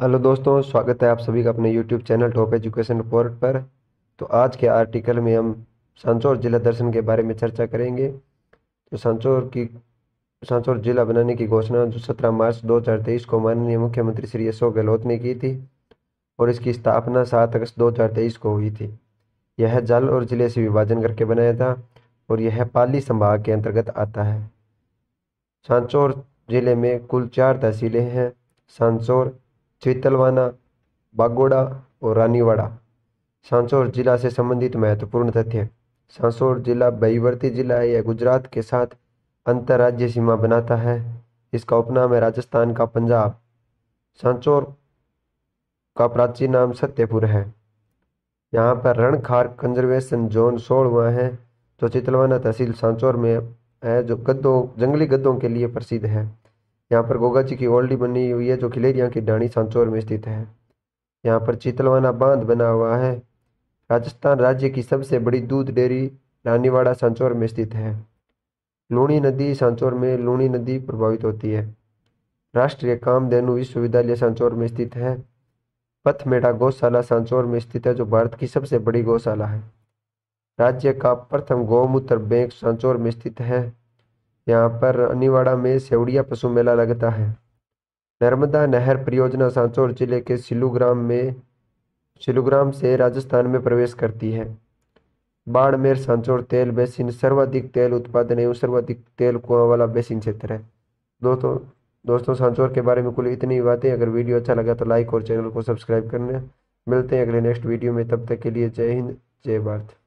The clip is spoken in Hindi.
हेलो दोस्तों स्वागत है आप सभी का अपने YouTube channel top education report पर तो आज के आर्टिकल में हम सांचौर जिला दर्शन के बारे में चर्चा करेंगे तो सांचौर की सांचौर जिला बनाने की घोषणा जो सत्रह मार्च 2023 को माननीय मुख्यमंत्री श्री अशोक गहलोत ने की थी और इसकी स्थापना सात अगस्त दो को हुई थी यह जल और जिले से विभाजन करके बनाया था और यह पाली संभाग के अंतर्गत आता है सांचौर जिले में कुल चार तहसीलें हैं सांचौर चितलवाना बागोड़ा और रानीवाड़ा सांसौर जिला से संबंधित महत्वपूर्ण तथ्य सांसौर जिला बहीवर्ती जिला है यह गुजरात के साथ अंतर्राज्यीय सीमा बनाता है इसका उपनाम है राजस्थान का पंजाब सांसौर का प्राचीन नाम सत्यपुर है यहाँ पर रणखार कंजर्वेशन जोन सोलवा है जो तो चितलवाना तहसील सांचौर में है जो गद्दों जंगली गद्दों के लिए प्रसिद्ध है यहाँ पर गोगा जी की ओल्डी बनी हुई है जो खिलेरिया की डाणी सांचौर में स्थित है यहाँ पर चीतलवाना बांध बना हुआ है राजस्थान राज्य की सबसे बड़ी दूध डेयरी रानीवाड़ा सांचौर में स्थित है लूणी नदी सांचौर में लूणी नदी प्रभावित होती है राष्ट्रीय कामधेनु विश्वविद्यालय सांचौर में स्थित है पथमेढ़ा गौशाला सांचौर में स्थित है जो भारत की सबसे बड़ी गौशाला है राज्य का प्रथम गौमूत्र बैंक सांचौर में स्थित है यहाँ पर अनिवाड़ा में सेवड़िया पशु मेला लगता है नर्मदा नहर परियोजना सांचौर जिले के सिलुग्राम में सिलुग्राम से राजस्थान में प्रवेश करती है बाड़मेर सांचौर तेल बेसिन सर्वाधिक तेल उत्पादन एवं सर्वाधिक तेल कुआं वाला बेसिन क्षेत्र है दोस्तों दोस्तों सांचौर के बारे में कुल इतनी बातें अगर वीडियो अच्छा लगा तो लाइक और चैनल को सब्सक्राइब करना मिलते हैं अगले नेक्स्ट वीडियो में तब तक के लिए जय हिंद जय भारत